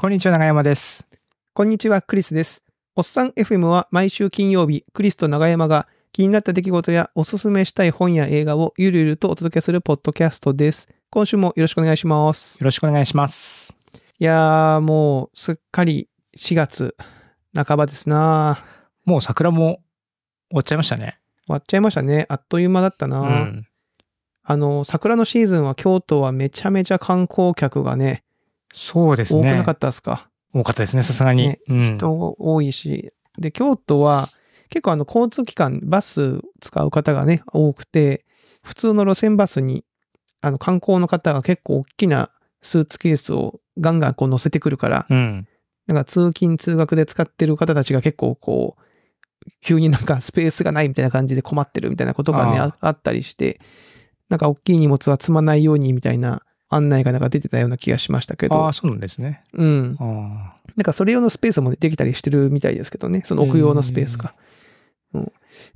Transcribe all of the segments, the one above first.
こんにちは、長山です。こんにちは、クリスです。おっさん FM は毎週金曜日、クリスと長山が気になった出来事やおすすめしたい本や映画をゆるゆるとお届けするポッドキャストです。今週もよろしくお願いします。よろしくお願いします。いやー、もうすっかり4月半ばですなもう桜も終わっちゃいましたね。終わっちゃいましたね。あっという間だったな、うん、あの、桜のシーズンは京都はめちゃめちゃ観光客がね、そうですね。多くなかったですか。多かったですね、さすがに。人多いし、で、京都は結構あの交通機関、バス使う方がね、多くて、普通の路線バスにあの観光の方が結構大きなスーツケースをガンガンこう乗せてくるから、うん、なんか通勤通学で使ってる方たちが結構こう、急になんかスペースがないみたいな感じで困ってるみたいなことがね、あったりして、なんか大きい荷物は積まないようにみたいな案内がなんか出てたような気がしましたけど。ああ、そうなんですね。うん。なんかそれ用のスペースもできたりしてるみたいですけどね、その奥用のスペースが。うん、い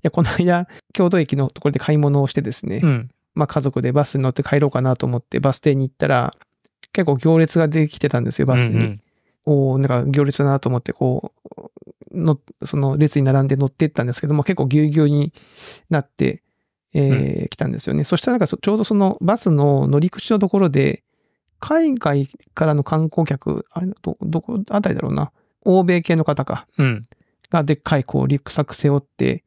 やこの間、京都駅のところで買い物をしてですね、うん、まあ家族でバスに乗って帰ろうかなと思ってバス停に行ったら、結構行列ができてたんですよ、バスに。うんうん、おなんか行列だなと思って、こう、の、その列に並んで乗ってったんですけども、結構ぎゅうぎゅうになって、えー、来たんですよね。そしたらなんかちょうどそのバスの乗り口のところで、海外からの観光客、あれど、どこあたりだろうな。欧米系の方か。うん、が、でっかいこう、リュックサック背負って、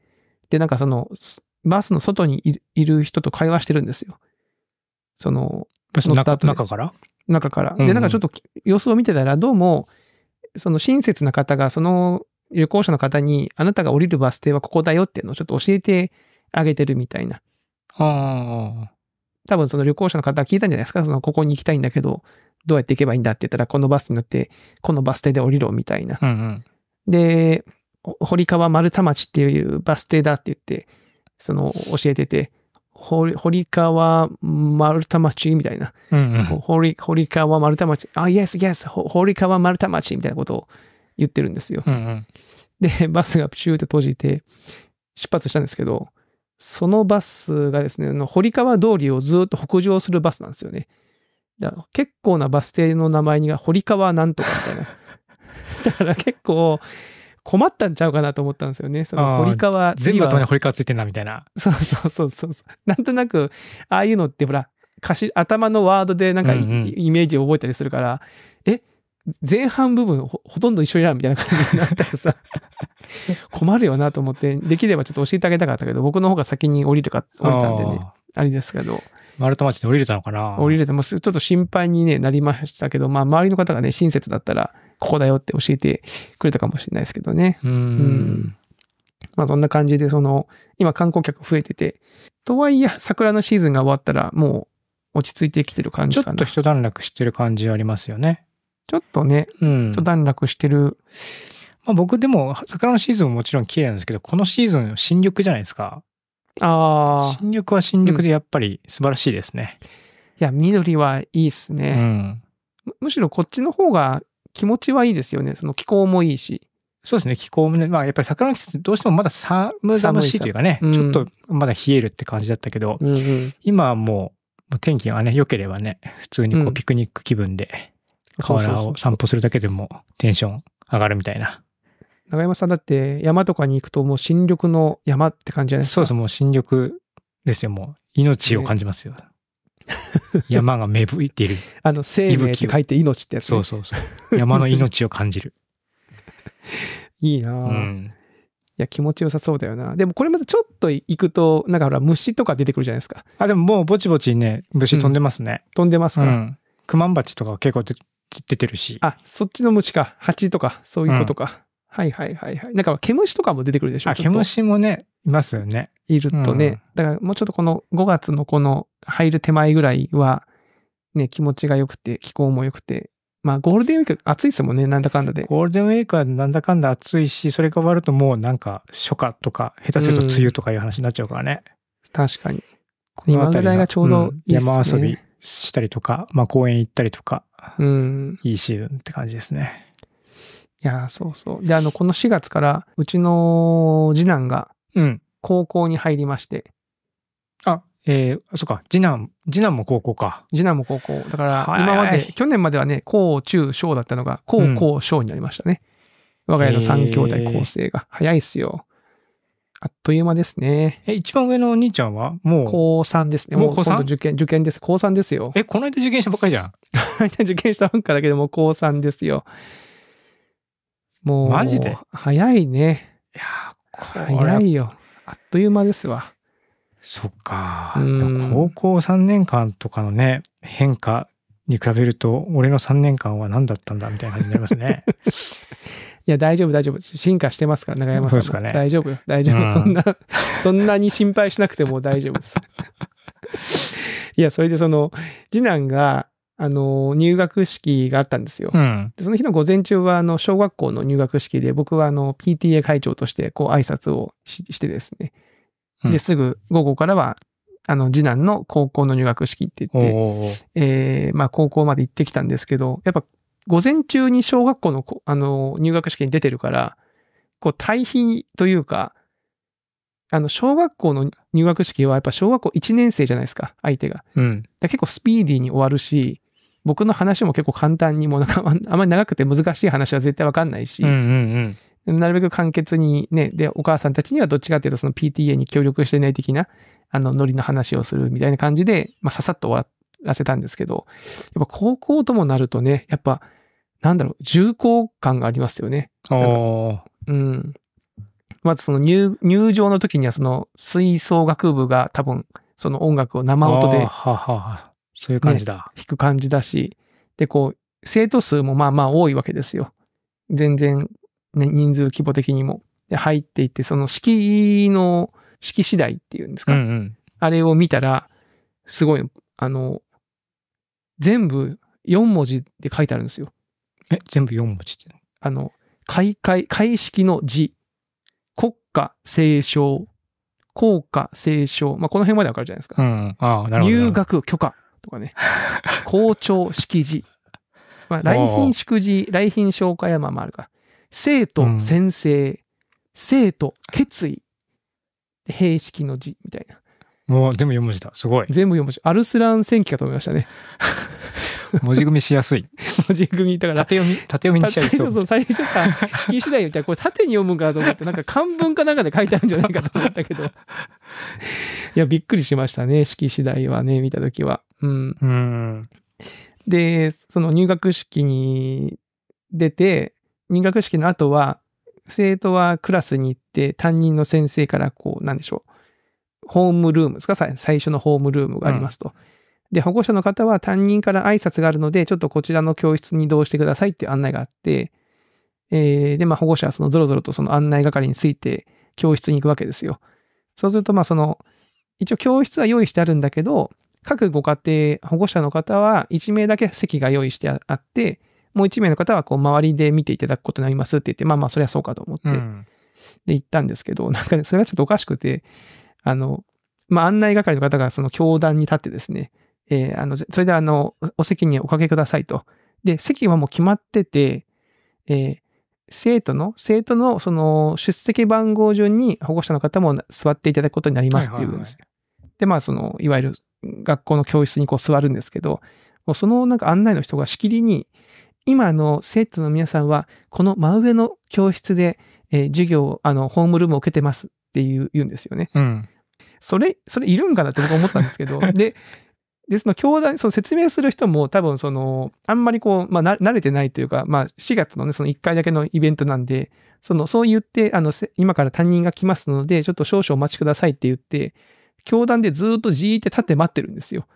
で、なんかその、バスの外にいる人と会話してるんですよ。その、乗った中から中から。で、なんかちょっと様子を見てたら、どうも、その親切な方が、その旅行者の方に、あなたが降りるバス停はここだよっていうのをちょっと教えてあげてるみたいな。ああ。多分その旅行者の方は聞いたんじゃないですか。その、ここに行きたいんだけど、どうやって行けばいいんだって言ったら、このバスに乗って、このバス停で降りろみたいな。うんうん、で、堀川丸太町っていうバス停だって言って、その、教えてて、堀川丸太町みたいな。うんうん、堀堀川丸太町。あ、イエスイエス堀川丸太町みたいなことを言ってるんですよ。うんうん、で、バスがプチューって閉じて、出発したんですけど、そのバスがですね、堀川通りをずっと北上するバスなんですよね。だから結構なバス停の名前にが堀川なんとかみたいな。だから結構困ったんちゃうかなと思ったんですよね。その堀川全部頭に堀川ついてんなみたいな。そうそうそうそう。なんとなく、ああいうのってほら、頭のワードでなんかイメージを覚えたりするから、え前半部分ほとんど一緒やんみたいな感じになったらさ 困るよなと思って、できればちょっと教えてあげたかったけど、僕の方が先に降りるか、降りたんでね、あれですけど。丸太町で降りれたのかな降りれて、もうちょっと心配に、ね、なりましたけど、まあ、周りの方がね、親切だったら、ここだよって教えてくれたかもしれないですけどね。うんうんまあ、そんな感じで、その、今観光客増えてて、とはいえ、桜のシーズンが終わったら、もう落ち着いてきてる感じかな。ちょっと一段落してる感じありますよね。ちょっとね、うん、一段落してるまあ、僕でも桜のシーズンももちろん綺麗なんですけど、このシーズン新緑じゃないですか。ああ。新緑は新緑でやっぱり素晴らしいですね。うん、いや、緑はいいっすね、うんむ。しろこっちの方が気持ちはいいですよね。その気候もいいし。そうですね、気候もね、まあやっぱり桜の季節どうしてもまだ寒々しいというかね、うん、ちょっとまだ冷えるって感じだったけど、うんうん、今はもう天気がね、良ければね、普通にこうピクニック気分で、河原を散歩するだけでもテンション上がるみたいな。長山さんだって山とかに行くともう新緑の山って感じじゃないですか。そうです、もう新緑ですよ、もう。命を感じますよ。山が芽吹いている。あの、生命って書いて命ってやつ、ね、そうそうそう。山の命を感じる。いいなあ、うん、いや、気持ちよさそうだよな。でもこれまたちょっと行くと、なんかほら、虫とか出てくるじゃないですか。あ、でももうぼちぼちね、虫飛んでますね。うん、飛んでますか、うん、クマンバチとか結構出てるし。あ、そっちの虫か。蜂とか、そういうことか。はいはいはいはい。なんか毛虫とかも出てくるでしょあ、毛虫もね、いますよね。いるとね、うん、だからもうちょっとこの5月のこの入る手前ぐらいは、ね、気持ちが良くて、気候も良くて、まあゴールデンウィーク暑いですもんね、なんだかんだで。ゴールデンウィークはなんだかんだ暑いし、それが終わるともうなんか初夏とか、下手すると梅雨とかいう話になっちゃうからね。うん、確かに。今ぐらいがちょうどいい、ねうん、山遊びしたりとか、まあ公園行ったりとか、うん、いいシーズンって感じですね。いや、そうそう。で、あの、この4月から、うちの次男が、うん。高校に入りまして。うん、あ、えー、そっか、次男、次男も高校か。次男も高校。だから、今まで、去年まではね、高、中、小だったのが、高、高、小になりましたね。うん、我が家の3兄弟構成が。早いっすよ。あっという間ですね。え、一番上のお兄ちゃんはもう高3ですね。もう高 3? 受験、受験です。高3ですよ。え、この間受験したばっかりじゃん。この間受験したばっかだけども、高3ですよ。もう、マジで早いね。いや早いよ。あっという間ですわ。そっか。高校3年間とかのね、変化に比べると、俺の3年間は何だったんだみたいな感じになりますね。いや、大丈夫、大丈夫。進化してますから、中山さん。ですかね。大丈夫、大丈夫。うん、そんな、そんなに心配しなくても大丈夫です。いや、それでその、次男が、あの、入学式があったんですよ。うん、でその日の午前中は、あの、小学校の入学式で、僕は、あの、PTA 会長として、こう、挨拶をしてですね。で、すぐ午後からは、あの、次男の高校の入学式って言って、えー、まあ、高校まで行ってきたんですけど、やっぱ、午前中に小学校の、あの、入学式に出てるから、こう、対比というか、あの、小学校の入学式はやっぱ小学校1年生じゃないですか、相手が。うん、結構スピーディーに終わるし、僕の話も結構簡単にもうなんか あんまり長くて難しい話は絶対わかんないし、うんうんうん、なるべく簡潔にね、で、お母さんたちにはどっちかっていうとその PTA に協力してない的な、あの、ノリの話をするみたいな感じで、まあ、ささっと終わらせたんですけど、やっぱ高校ともなるとね、やっぱ、なんだろう、重厚感がありますよね。まずその入、入場の時にはその吹奏楽部が多分、その音楽を生音でそういう感じだ。ね、引く感じだし、で、こう、生徒数もまあまあ多いわけですよ。全然、ね、人数規模的にも。で、入っていって、その式の、式次第っていうんですか。うんうん、あれを見たら、すごい、あの、全部4文字で書いてあるんですよ。え、全部4文字って。あの、開会、開式の字、国家政商。校歌政商。まあ、この辺までわかるじゃないですか。うん、入学許可、とかね、校長、式辞。まあ、来賓祝辞、来賓紹介山まあるか。生徒、先生、うん、生徒、決意、平式の字みたいな。もう全部読文字だ。すごい。全部読文字。アルスラン戦記かと思いましたね。文字組みしやすい。文字組み、だから。縦読み、縦読みにしやすい。そうそう、最初さ、式次第言ったら、これ縦に読むかと思って、なんか漢文かなんかで書いてあるんじゃないかと思ったけど。いや、びっくりしましたね。式次第はね、見たときは。うん。うん。で、その入学式に出て、入学式の後は、生徒はクラスに行って、担任の先生からこう、なんでしょう。ホームルームですか最初のホームルームがありますと。うん、で、保護者の方は担任から挨拶があるので、ちょっとこちらの教室に移動してくださいっていう案内があって、えー、で、まあ保護者はそのぞろぞろとその案内係について教室に行くわけですよ。そうすると、まあその一応教室は用意してあるんだけど、各ご家庭、保護者の方は1名だけ席が用意してあって、もう1名の方はこう周りで見ていただくことになりますって言って、まあまあそりゃそうかと思って、で行ったんですけど、なんかね、それはちょっとおかしくて、あの、まあ案内係の方がその教団に立ってですね、えー、あの、それであの、お席におかけくださいと。で、席はもう決まってて、えー、生徒の、生徒のその出席番号順に保護者の方も座っていただくことになりますっていうんですよ。で、まあその、いわゆる学校の教室にこう座るんですけど、もうそのなんか案内の人がしきりに、今の生徒の皆さんは、この真上の教室で、えー、授業あの、ホームルームを受けてますっていう言うんですよね。うんそれ、それいるんかなって僕思ったんですけど、で、で、その教団、その説明する人も多分その、あんまりこう、まあ、慣れてないというか、まあ、4月のね、その1回だけのイベントなんで、その、そう言って、あの、今から担任が来ますので、ちょっと少々お待ちくださいって言って、教団でずっとじーって立って待ってるんですよ。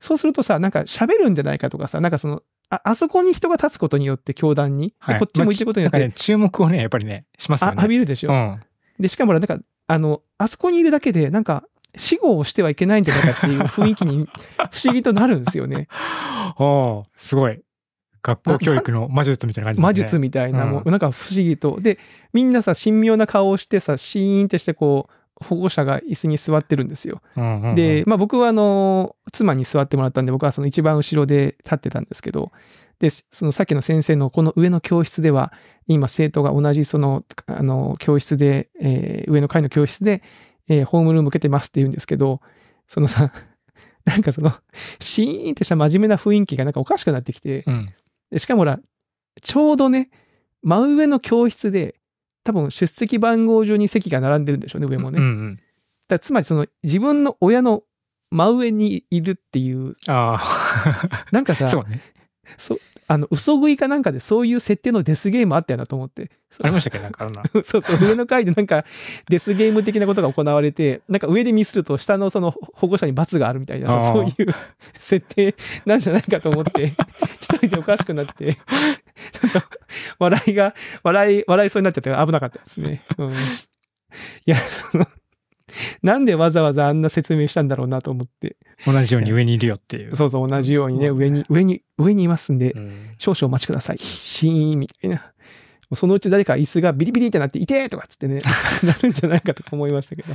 そうするとさ、なんか喋るんじゃないかとかさ、なんかその、あ、あそこに人が立つことによって教団に、はい、こっちも行ってことによって、まあ注目をね、やっぱりね、しますよね。浴びるでしょ。うん、で、しかもなんか、あの、あそこにいるだけで、なんか、死後をしてはいけないんじゃないかっていう雰囲気に 不思議となるんですよね。あ あ、すごい。学校教育の魔術みたいな感じですね。魔術みたいな、もう、なんか不思議と。で、みんなさ、神妙な顔をしてさ、シーンってしてこう、保護者が椅子に座ってるんですよ。で、まあ、僕はあの妻に座ってもらったんで僕はその一番後ろで立ってたんですけどでそのさっきの先生のこの上の教室では今生徒が同じそのあの教室で、えー、上の階の教室でえー、ホームルーム受けてますって言うんですけど、そのさ、なんかその、シーンってした真面目な雰囲気がなんかおかしくなってきて、うん、でしかもほら、ちょうどね、真上の教室で、多分出席番号上に席が並んでるんでしょうね、上もね。うんうん、だつまりその自分の親の真上にいるっていう。ああ。なんかさ、そうね。そあの、嘘食いかなんかでそういう設定のデスゲームあったよなと思って。ありましたっけなんかあんな。そうそう、上の階でなんかデスゲーム的なことが行われて、なんか上でミスると下のその保護者に罰があるみたいな、そういう設定なんじゃないかと思って、一人でおかしくなって、ちょっと笑いが、笑い、笑いそうになっちゃって危なかったですね。うんいや、その、なんでわざわざあんな説明したんだろうなと思って。同じように上にいるよっていう。そうそう、同じようにね、上に、上に、上にいますんで、うん、少々お待ちください。シーンみたいな。そのうち誰か椅子がビリビリってなって、いてとかっつってね、なるんじゃないかとか思いましたけど。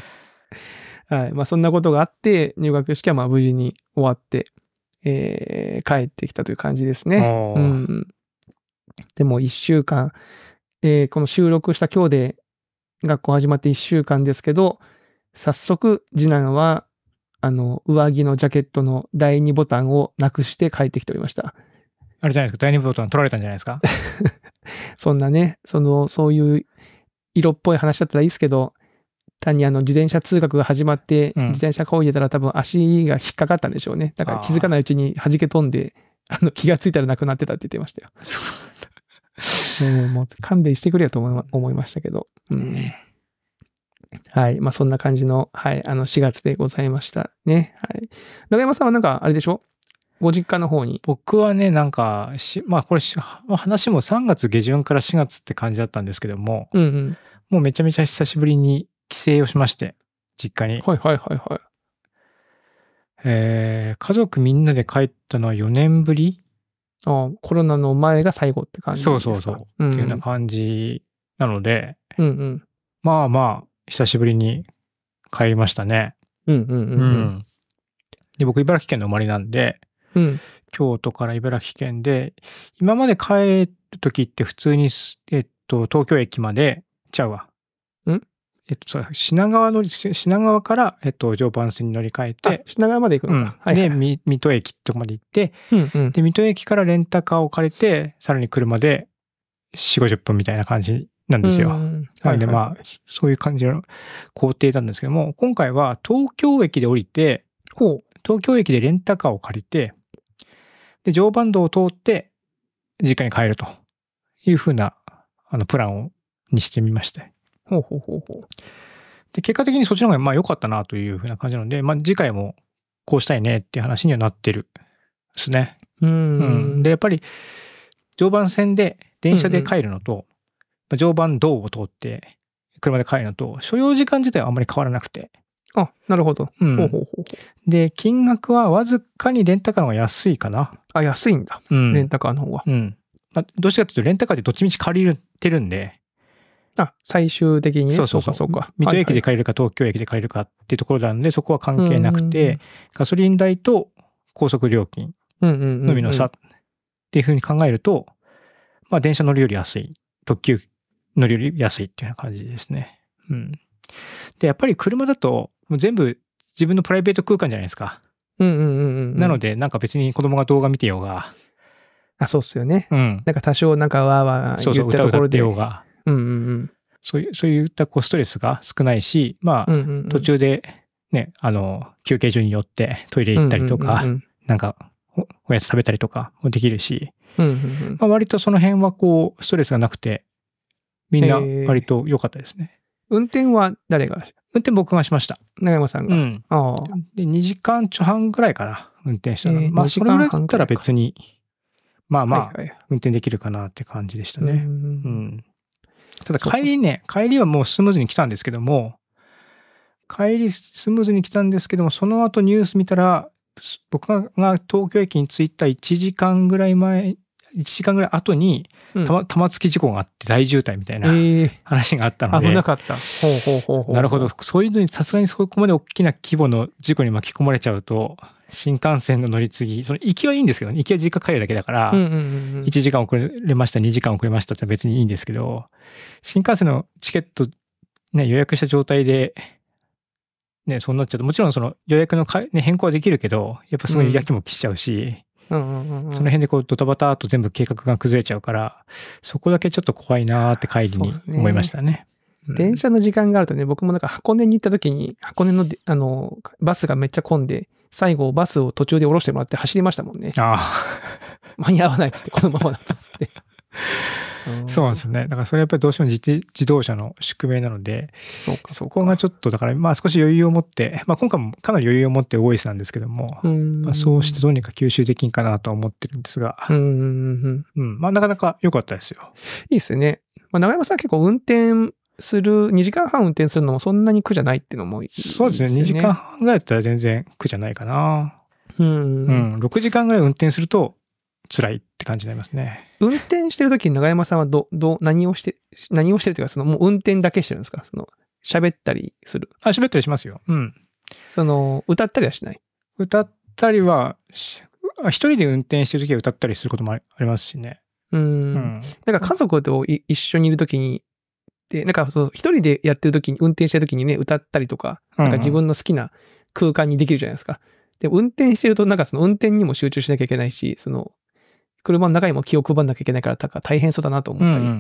はい。まあ、そんなことがあって、入学式はまあ無事に終わって、えー、帰ってきたという感じですね。うん。でも1週間、えー、この収録した今日で、学校始まって1週間ですけど、早速、次男は、あの、上着のジャケットの第2ボタンをなくして帰ってきておりました。あれじゃないですか、第2ボタン取られたんじゃないですか そんなね、その、そういう色っぽい話だったらいいですけど、単にあの自転車通学が始まって、自転車こいでたら多分足が引っかかったんでしょうね。だから気づかないうちに弾け飛んで、あの気がついたらなくなってたって言ってましたよ。もうもう勘弁してくれよと思いましたけど。うん、はい。まあ、そんな感じの、はい、あの、4月でございましたね。はい。中山さんはなんか、あれでしょご実家の方に。僕はね、なんか、まあ、これ、話も3月下旬から4月って感じだったんですけども、うんうん、もうめちゃめちゃ久しぶりに帰省をしまして、実家に。はいはいはいはい。えー、家族みんなで帰ったのは4年ぶりああコロナの前が最後って感じですかそうそうそう。うん、っていうような感じなので、うんうん、まあまあ、久しぶりに帰りましたね。うんうんうん、うん、うん。で、僕、茨城県の生まれなんで、うん、京都から茨城県で、今まで帰る時って普通に、えっと、東京駅まで、ちゃうわ。んえっと、品川品川から、えっと、常磐線に乗り換えて。品川まで行くのか。うん、で、はいはい、水戸駅とかまで行って、うんうん、で、水戸駅からレンタカーを借りて、さらに車で4、50分みたいな感じなんですよ。はいで、まあ、そういう感じの工程なんですけども、今回は東京駅で降りて、東京駅でレンタカーを借りて、で、常磐道を通って、実家に帰るというふうな、あの、プランを、にしてみまして。ほうほうほうほう。で、結果的にそっちの方が、まあ、良かったなというふうな感じなので、まあ、次回も、こうしたいねっていう話にはなってるですね。うん,、で、やっぱり、常磐線で電車で帰るのと、常磐道を通って、車で帰るのと、所要時間自体はあんまり変わらなくて。あ、なるほど。うん。ほうほうほうで、金額はわずかにレンタカーの方が安いかな。あ、安いんだ。うん、レンタカーの方は。うん。まあ、どうしてかというと、レンタカーってどっちみち借りてるんで。あ、最終的に、ね、そうそうそう。そうか。水戸駅で借りるか、東京駅で借りるかっていうところなんで、そこは関係なくて、ガソリン代と高速料金のみの差っていうふうに考えると、まあ、電車乗るより安い。特急乗り降りやすいっていうような感じですね。うん。で、やっぱり車だと、全部自分のプライベート空間じゃないですか。うんうんうん、うん、なので、なんか別に子供が動画見てようが。あ、そうっすよね。うん。なんか多少なんかわーわー言ったところで。そうそう、歌歌ようが。うんうんうん。そういう、そういったこうストレスが少ないし、まあ、うんうんうん、途中でね、あの、休憩所に寄ってトイレ行ったりとか、うんうんうんなんかおやつ食べたりとかもできるし、うんうんうんまあ、割とその辺はこう、ストレスがなくて、みんな割と良かったですね。運転は誰が運転僕がしました。長山さんが。うん、あで、2時間ちょ半ぐらいかな、運転したの。えー、まあ、それぐらいだったら別に、まあまあ、運転できるかなって感じでしたね。うんただ、帰りね、帰りはもうスムーズに来たんですけども、帰りスムーズに来たんですけども、その後ニュース見たら、僕が東京駅に着いた1時間ぐらい前1時間ぐらい後に、玉突き事故があって大渋滞みたいな話があったので、えー、危なかったほうほうほうほうなるほどそういうのにさすがにそこまで大きな規模の事故に巻き込まれちゃうと新幹線の乗り継ぎその行きはいいんですけど、ね、行きは実家帰るだけだから、うんうんうんうん、1時間遅れました2時間遅れましたって別にいいんですけど新幹線のチケット、ね、予約した状態でね、そうなっちゃうと、もちろんその予約のか、ね、変更はできるけど、やっぱすごいやきもきしちゃうし、うんうんうんその辺でこうドタバタと全部計画が崩れちゃうから、そこだけちょっと怖いなーって帰りに思いましたね。電車の時間があるとね、僕もなんか箱根に行った時に、箱根のあのバスがめっちゃ混んで、最後バスを途中で降ろしてもらって走りましたもんね。ああ。間に合わないっつって、このままだとっつって。そうなんですよね。だからそれやっぱりどうしても自動車の宿命なので、そこがちょっとだから、まあ少し余裕を持って、まあ今回もかなり余裕を持って OS なんですけども、まあ、そうしてどうにか吸収できんかなと思ってるんですが、うん、うん。まあなかなか良かったですよ。いいですね。まあ長山さん結構運転する、2時間半運転するのもそんなに苦じゃないっていうのもいいですね。そうですね。2時間半ぐらいだったら全然苦じゃないかな。うん。うん。6時間ぐらい運転すると辛いって感じになりますね。運転してる時に永山さんはど、ど、何をして、何をしてるというか、そのもう運転だけしてるんですかその、喋ったりする。あ、喋ったりしますよ。うん。その、歌ったりはしない歌ったりは、一人で運転してる時は歌ったりすることもありますしね。うんうん、だから家族と一緒にいる時に、で、なんかそう、一人でやってる時に、運転してる時にね、歌ったりとか、なんか自分の好きな空間にできるじゃないですか。うんうんで、運転してると、なんかその運転にも集中しなきゃいけないし、その車の中にも気を配んなきゃいけないからだから大変そうだなと思ったり、うんうん、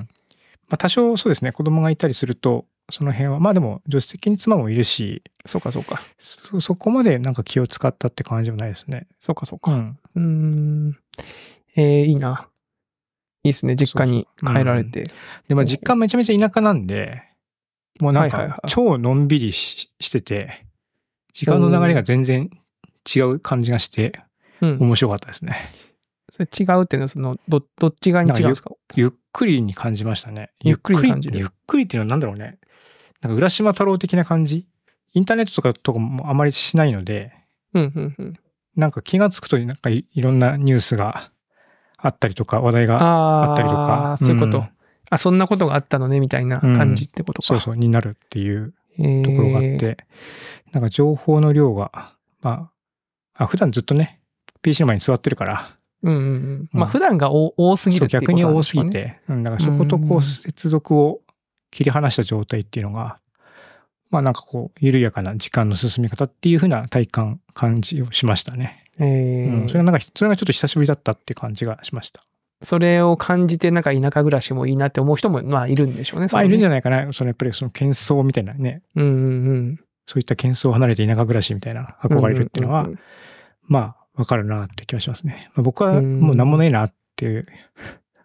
まあ、多少そうですね子供がいたりするとその辺はまあでも助手席に妻もいるしそうかそうかそそこまでなんか気を使ったって感じもないですねそうかそうかうんうえー、いいないいですね実家に帰られて、うん、でも実家めちゃめちゃ田舎なんでもうなんか超のんびりし,、してて時間の流れが全然違う感じがして面白かったですね、うんそれ違うっていうのは、その、ど、どっち側に違うんですかゆっくりに感じましたね。ゆっくり感じる。ゆっくりっていうのは何だろうね。なんか、浦島太郎的な感じインターネットとかとかもあまりしないので、うんうんうん。なんか気がつくと、なんかいろんなニュースがあったりとか、話題があったりとか。そういうこと、うん、あ、そんなことがあったのね、みたいな感じってことか。うん、そうそう、になるっていうところがあって、なんか情報の量が、まあ、あ普段ずっとね、PC の前に座ってるから、うんうんうん。まあ普段が多すぎるっていうこと、ね、逆に多すぎて。うん。だからそことこう接続を切り離した状態っていうのが、まあなんかこう、緩やかな時間の進み方っていうふうな体感、感じをしましたね。えー、うん、それがなんか、それがちょっと久しぶりだったって感じがしました。それを感じて、なんか田舎暮らしもいいなって思う人も、まあいるんでしょうね。まあいるんじゃないかな。そのやっぱりその喧騒みたいなね。うんうんうん。そういった喧騒を離れて田舎暮らしみたいな憧れるっていうのは、うんうんうん、まあ、わかるなって気はしますね。まあ、僕はもう何もないなっていう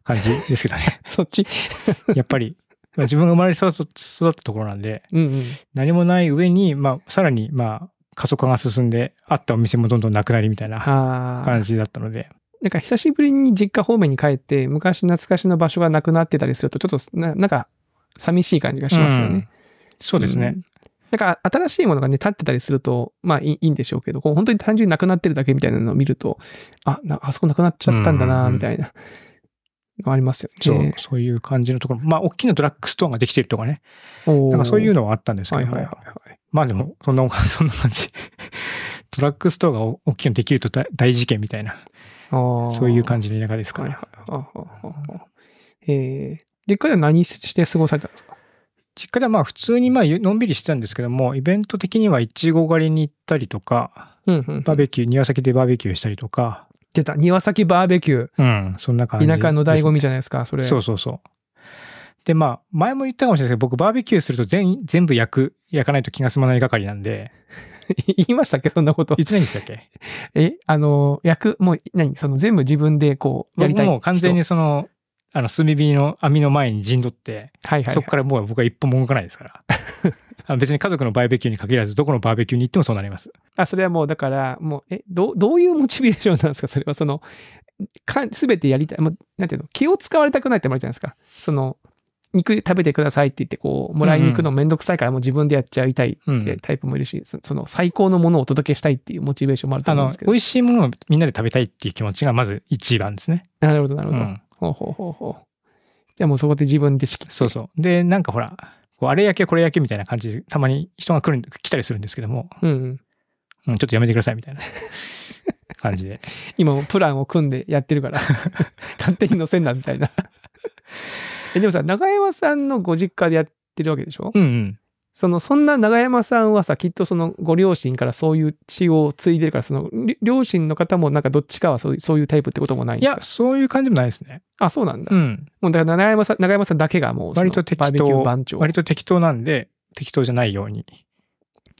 感じですけどね。そっち やっぱり、まあ、自分が生まれ育ったところなんで、うんうん、何もない上に、まあ、さらに、まあ、過疎化が進んで、あったお店もどんどんなくなりみたいな感じだったので。なんか久しぶりに実家方面に帰って、昔懐かしの場所がなくなってたりすると、ちょっとな、なんか寂しい感じがしますよね。うん、そうですね。うんなんか新しいものがね、立ってたりすると、まあいいんでしょうけど、こう本当に単純になくなってるだけみたいなのを見ると、あ、なあそこなくなっちゃったんだな、みたいな。ありますよねそう。そういう感じのところ。まあ、大きなドラッグストアができてるとかね。なんかそういうのはあったんですけど、はいはいはいはい、まあでも、そんな、そんな感じ。ドラッグストアが大きいのできると大事件みたいな、そういう感じの田舎ですかね。はいはいはいえー、実家は何して過ごされたんですか実家ではまあ普通にまあのんびりしてたんですけども、イベント的にはいちご狩りに行ったりとか、うんバーベキュー、庭先でバーベキューしたりとか。出た、庭先バーベキュー。うん、そんな感じ、ね、田舎の醍醐味じゃないですか、それ。そうそうそう。で、まあ、前も言ったかもしれないですけど、僕、バーベキューすると全全部焼く、焼かないと気が済まない係なんで。言いましたっけそんなこと。いつていでしたっけ え、あの、焼く、もう、何その全部自分でこう、やりたい。もう完全にその、あの、炭火の網の前に陣取って、はいはいはい、そこからもう僕は一歩も動かないですから。あ別に家族のバーベキューに限らず、どこのバーベキューに行ってもそうなります。あ、それはもうだから、もう、え、どどういうモチベーションなんですかそれは、その、すべてやりたい、もう、なんていうの、気を使われたくないってもあるじゃないですか。その、肉食べてくださいって言って、こう、もらいに行くのめんどくさいから、もう自分でやっちゃいたいってタイプもいるし、うん、その最高のものをお届けしたいっていうモチベーションもあると思うんですけど。あの、美味しいものをみんなで食べたいっていう気持ちがまず一番ですね。なるほど、なるほど。うんほうほうほうほう。じゃあもうそこで自分で仕切って。そうそう。で、なんかほら、こうあれ焼けこれ焼けみたいな感じで、たまに人が来る、来たりするんですけども、うん、うん。うん、ちょっとやめてくださいみたいな感じで。今もプランを組んでやってるから、勝 手に乗せんなみたいな。え、でもさ、長山さんのご実家でやってるわけでしょうんうん。そのそんな永山さんはさきっとそのご両親からそういう血を継いでるからその両親の方もなんかどっちかはそうそういうタイプってこともないんですかいやそういう感じもないですねあそうなんだ、うん、もうだから永山さん永山さんだけがもう割と適当割と適当なんで適当じゃないように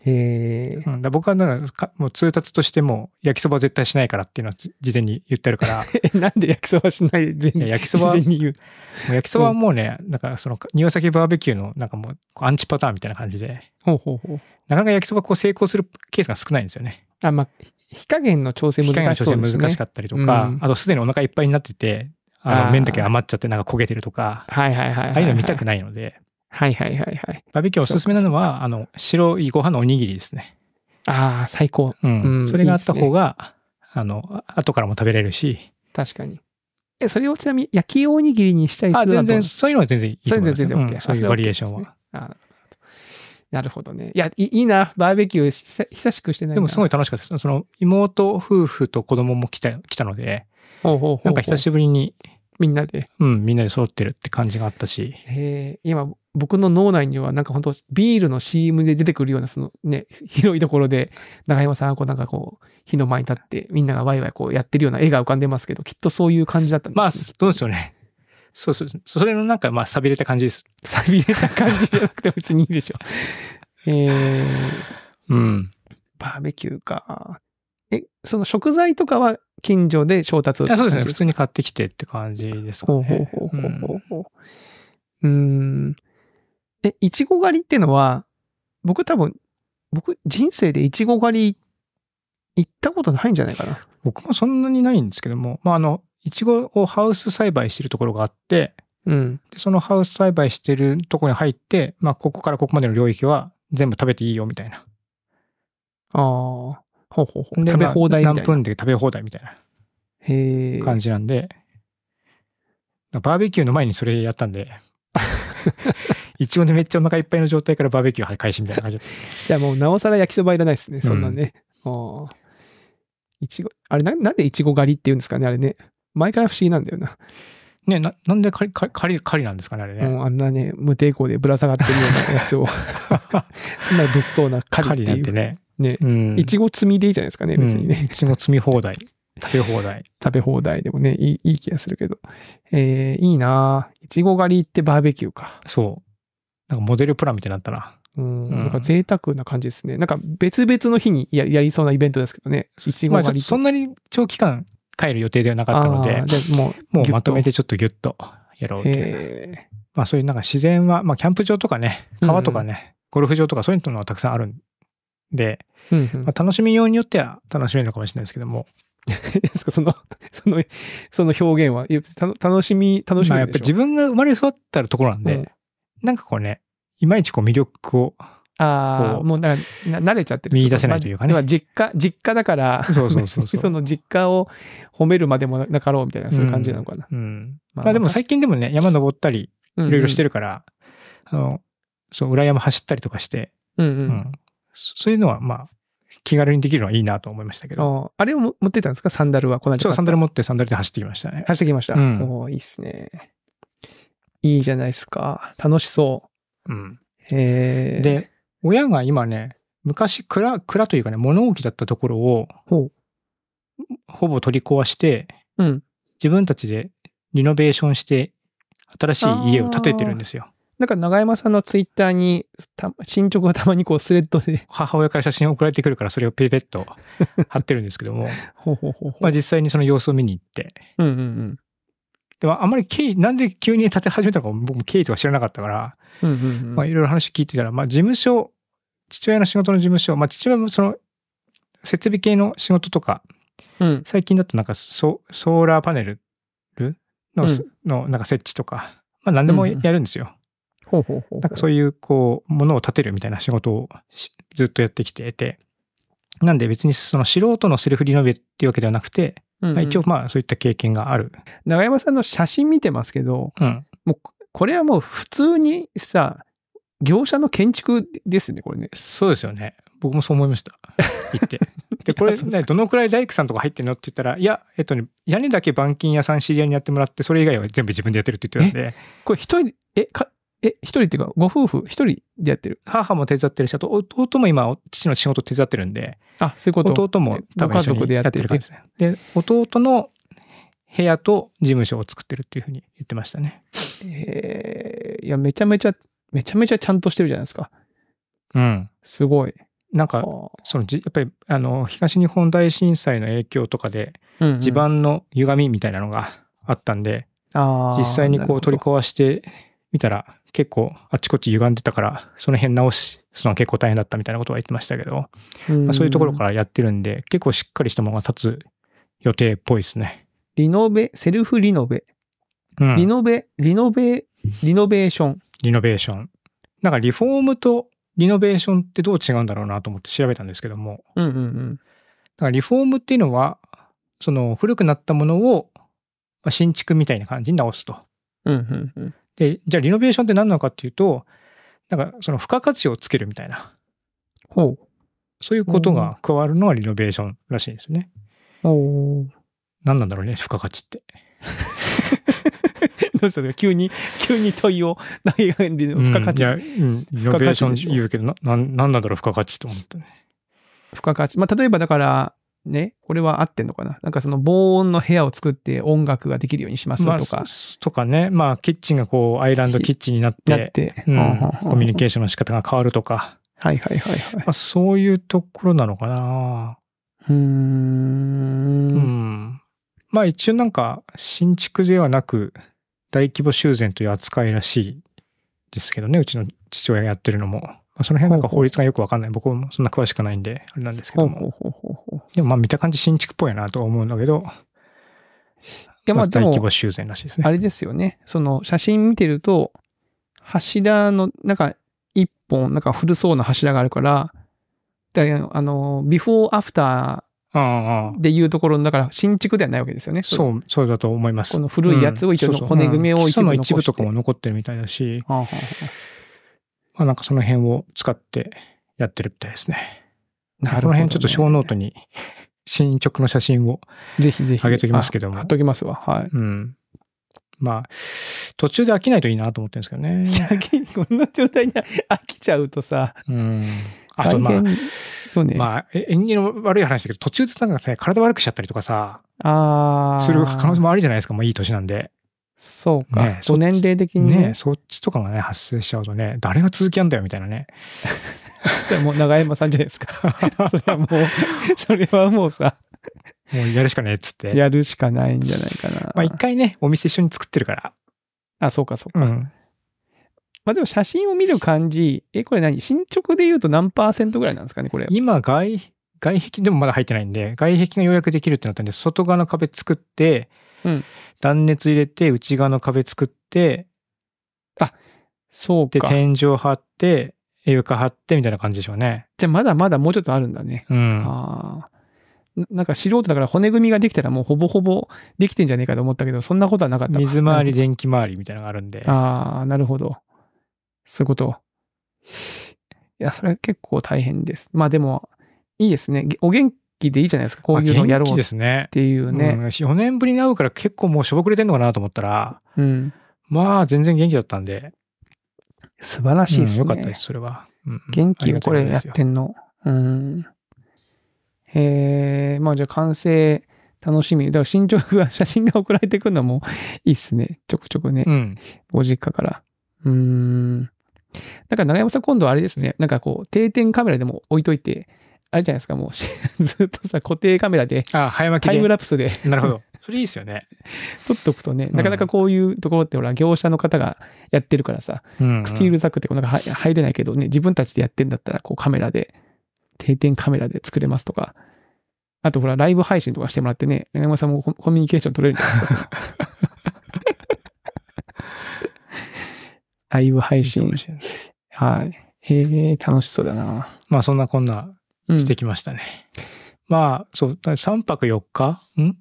へえ、うん、だ僕はなんかもう通達としても焼きそば絶対しないからっていうのは事前に言ってるから なんで焼きそばしないで焼きそばに言う焼きそばはもうね、うん、なんかその庭先バーベキューのなんかもうアンチパターンみたいな感じでほうほうほうなかなか焼きそばこう成功するケースが少ないんですよねあまあ火加減の調整難し、ね、火加減の調整難しかったりとか、うん、あとすでにお腹いっぱいになっててあの麺だけ余っちゃってなんか焦げてるとかはいはい、はい、ああいうの見たくないのではいはいはいはい。バーベキューおすすめなのは、あの、白いご飯のおにぎりですね。ああ、最高。うん。うん、それがあった方が、いいね、あの、後からも食べれるし。確かに。え、それをちなみに焼きおにぎりにしたいあ、全然、そういうのは全然いいとす、ね。全然 OK、うん、そういうバリエーションは。なるほどね。いや、いいな。バーベキュー久しくしてないでもすごい楽しかったです。その、妹夫婦と子供も来た、来たので、ほうほうほうほうなんか久しぶりにみんなで。うん、みんなで揃ってるって感じがあったし。えー、今、僕の脳内には、なんか本当ビールの CM で出てくるような、そのね、広いところで、長山さんがこう、なんかこう、火の前に立って、みんながワイワイこうやってるような絵が浮かんでますけど、きっとそういう感じだったんです、ね、まあ、どうでしょうね。そうそう。それのなんか、まあ、寂れた感じです。寂れた感じじゃなくて別にいいでしょう。えー、うん。バーベキューか。その食材とかは近所で調達そうですね。普通に買ってきてって感じですかね。ほうほうほうほうほう。うん。え、いちご狩りってのは、僕多分、僕人生でいちご狩り行ったことないんじゃないかな。僕もそんなにないんですけども、まあ、あの、いちごをハウス栽培してるところがあって、うん、でそのハウス栽培してるところに入って、まあ、ここからここまでの領域は全部食べていいよみたいな。ああ。ほうほうほう食べ放題みたいな。何分で食べ放題みたいなへえ。感じなんで、バーベキューの前にそれやったんで、一応ね、めっちゃお腹いっぱいの状態からバーベキュー開始みたいな感じじゃあもうなおさら焼きそばいらないですね、そんなね。うん、いちご、あれな、なんでいちご狩りっていうんですかね、あれね。前から不思議なんだよな。ねな、なんで狩り、狩り、狩りなんですかね、あれね。うん、あんなね、無抵抗でぶら下がってるようなやつを そんな物騒な狩りっていう。狩りなんてね。ね、いちご摘みでいいじゃないですかね、別にね。いちご摘み放題。食べ放題。食べ放題でもね、いいいい気がするけど。えー、いいないちご狩りってバーベキューか。そう。なんかモデルプランみたいになったな。うん、うん、なんか贅沢な感じですね。なんか別々の日にやりそうなイベントですけどね。いちご狩り、まあ、そんなに長期間帰る予定ではなかったので、でもうもうまとめてちょっとギュッとやろうという。まあそういうなんか自然は、まあキャンプ場とかね、川とかね、うん、ゴルフ場とかそういうのはたくさんあるんで、うんうんまあ、楽しみようによっては楽しめるのかもしれないですけども。ですかその、その、その表現は、楽しみ、楽しみでしょ、まあ、やっぱ自分が生まれ育ったところなんで、うん、なんかこうね、いまいちこう魅力をああ、もうなんか、慣れちゃってる。見出せないというかね。実家、実家だから、そうそうそう その実家を褒めるまでもなかろうみたいな、そういう感じなのかな。うん。うん、まあ、まあ、でも最近でもね、山登ったり、いろいろしてるから、うんうん、あの、そう、裏山走ったりとかして、うん、うんうん、そういうのは、まあ、気軽にできるのはいいなと思いましたけど。あれを持ってたんですかサンダルは。このそう、サンダル持ってサンダルで走ってきましたね。走ってきました。うん、おいいっすね。いいじゃないですか。楽しそう。うん。へえ。で、親が今ね、昔蔵、蔵というかね、物置だったところを、ほほぼ取り壊して、うん、自分たちでリノベーションして、新しい家を建ててるんですよ。なんか長山さんのツイッターに、進捗がたまにこうスレッドで。母親から写真送られてくるから、それをペリペッと 貼ってるんですけども、まあ実際にその様子を見に行って、うんうんうん。でもあんまり経緯、なんで急に立て始めたのか僕も経緯とか知らなかったから、うんうんまあいろいろ話聞いてたら、まあ事務所、父親の仕事の事務所、まあ父親もその設備系の仕事とか、うん、最近だとなんかソソーラーパネルのうん、のなんか設置とか、まあ何でもやるんですよ。ほうほうほうなんかそういうこう、ものを建てるみたいな仕事をずっとやってきてて、なんで別にその素人のセルフリノベっていうわけではなくて、うんうん、一応まあそういった経験がある。長山さんの写真見てますけど、うん、もうこれはもう普通にさ、業者の建築ですね、これね。そうですよね。僕もそう思いました。行って。で、これね、どのくらい大工さんとか入ってんのって言ったら、いや、えっとね、屋根だけ板金屋さん知り合いにやってもらって、それ以外は全部自分でやってるって言ってたんで。これ一人、え、か、え、一人っていうか、ご夫婦一人でやってる。母も手伝ってるし、あと弟も今、父の仕事手伝ってるんで。あ、そういうこと弟も多分家族でやってる感じですね。で、弟の部屋と事務所を作ってるっていうふうに言ってましたね。えー、いや、めちゃめちゃ、めちゃめちゃちゃんとしてるじゃないですか。うん。すごい。なんか、そのじ、やっぱり、あの、東日本大震災の影響とかで、地盤の歪みみたいなのがあったんで、実際にこう取り壊してみたら、結構あっちこっち歪んでたから、その辺直し、その結構大変だったみたいなことは言ってましたけど、まあ、そういうところからやってるんで、結構しっかりしたものが立つ予定っぽいですね。リノベ、セルフリノベ。うん、リノベ、リノベ、リノベーション。リノベーション。なんかリフォームとリノベーションってどう違うんだろうなと思って調べたんですけども。うんうんうん。だからリフォームっていうのは、その古くなったものを新築みたいな感じに直すと。うんうんうん。じゃあリノベーションって何なのかっていうと、なんかその付加価値をつけるみたいな。ほう。そういうことが加わるのがリノベーションらしいんですね。お何なんだろうね、付加価値って。どうしたの急に、急に問いを投げかけて、付加価値。うん、リノベーション言うけど、な、なんなんだろう、付加価値と思ってね。付加価値。まあ、例えばだから、ね、これは合ってんのかななんかその防音の部屋を作って音楽ができるようにしますとか。まあ、とかね、まあキッチンがこうアイランドキッチンになって、ってうん、コミュニケーションの仕方が変わるとか。はいはいはいはい。まあ、そういうところなのかなうん。うん。まあ一応なんか新築ではなく大規模修繕という扱いらしいですけどね、うちの父親がやってるのも。まあ、その辺なんか法律がよくわかんない。僕もそんな詳しくないんで、あれなんですけども。でもまあ見た感じ新築っぽいなと思うんだけど、いやまあ大規模修繕らしいですね。あれですよね。その写真見てると、柱の、なんか一本、なんか古そうな柱があるから、だあの、ビフォーアフターでいうところの、だから新築ではないわけですよね。そう、そうだと思います。この古いやつを一応骨組みを一部残して、うん、その一部とかも残ってるみたいだし、はあはあ、まあなんかその辺を使ってやってるみたいですね。なるほど、ね、この辺ちょっと小ノートに 進捗の写真をぜひぜひあげときますけども。貼っときますわ。はい。うん。まあ、途中で飽きないといいなと思ってるんですけどね。こんな状態に飽きちゃうとさ。うん。あとまあ、そうね、まあ、縁起の悪い話だけど、途中でなんかさ、体悪くしちゃったりとかさ、あする可能性もあるじゃないですか、もういい年なんで。そうか。ね、年齢的にねね。そっちとかがね、発生しちゃうとね、誰が続きあんだよみたいなね。それはもう長山さんじゃないですか。それはもう、それはもうさ。もうやるしかねえっつって。やるしかないんじゃないかな。まあ一回ね、お店一緒に作ってるから。あ、そうかそうか。うん、まあでも写真を見る感じ、え、これ何進捗で言うと何パーセントぐらいなんですかね、これ。今外、外壁でもまだ入ってないんで、外壁がようやくできるってなったんで、外側の壁作って、うん、断熱入れて、内側の壁作って、あ、そうか。で、天井張って、床張ってみたいな感じでしょうね。じゃあまだまだもうちょっとあるんだね。うん。ああ。なんか素人だから骨組みができたらもうほぼほぼできてんじゃねえかと思ったけど、そんなことはなかった。水回り、電気回りみたいなのがあるんで。ああ、なるほど。そういうこと。いや、それは結構大変です。まあでも、いいですね。お元気でいいじゃないですか。こういうのやろうっていうね。ね、うん、4年ぶりに会うから結構もうしょぼくれてんのかなと思ったら、うん、まあ全然元気だったんで。素晴らしいですね。うん、よかったです、それは。うん、元気よ、これやってんの。うん。えー、まあじゃあ完成楽しみ。だから進捗が、写真が送られてくるのもいいっすね。ちょくちょくね。うん、ご実家から。うん。だから長山さん今度はあれですね。なんかこう定点カメラでも置いといて、あれじゃないですか、もう、ずっとさ、固定カメラで、あ早巻きタイムラプスで。なるほど。それいいですよね。撮っとくとね、なかなかこういうところって、ほら、業者の方がやってるからさ、うんうん、スチールザクってなんか入れないけどね、自分たちでやってんだったら、こうカメラで、定点カメラで作れますとか、あとほら、ライブ配信とかしてもらってね、長山さんもコミュニケーション取れるじゃないですか。ライブ配信。いいはい。え楽しそうだな。まあそんなこんなしてきましたね。うん、まあ、そう、3泊4日ん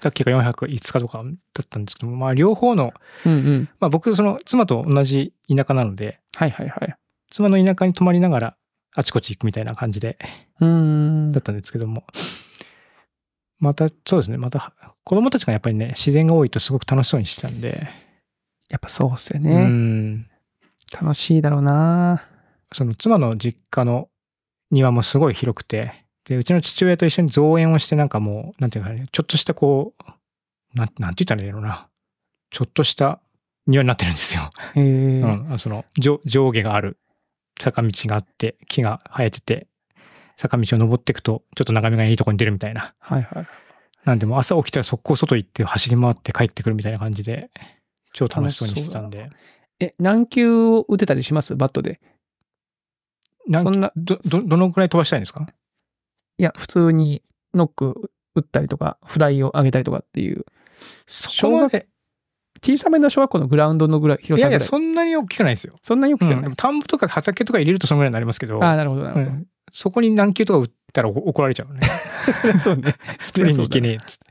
さっきが4泊5日とかだったんですけどまあ、両方の、うんうん、まあ僕、その、妻と同じ田舎なので、はいはいはい。妻の田舎に泊まりながら、あちこち行くみたいな感じで、うんだったんですけども、また、そうですね、また、子供たちがやっぱりね、自然が多いとすごく楽しそうにしてたんで、やっぱそうっすよね。楽しいだろうなその妻の実家の庭もすごい広くて、で、うちの父親と一緒に造園をしてなんかもう、なんていうかね、ちょっとしたこう、なん、なんて言ったらいいんだろうな。ちょっとした庭になってるんですよ。へえ。うん。その上、上下がある坂道があって、木が生えてて、坂道を登っていくと、ちょっと眺めがいいとこに出るみたいな。はいはい。なんでも朝起きたら速攻外行って走り回って帰ってくるみたいな感じで、超楽しそうにしてたんで。え、何球を打てたりしますバットで。そんな、ど、ど、どのくらい飛ばしたいんですかいや、普通にノック打ったりとか、フライを上げたりとかっていう。そこまで。小さめの小学校のグラウンドのぐらい広さぐらい。いやいや、そんなに大きくないですよ。そんなに大きくない。うん、田んぼとか畑とか入れるとそのぐらいになりますけど。ああ、なるほど、なるほど、うん。そこに何球とか打ったら怒られちゃうね。そうね。作 りに行けねえつって。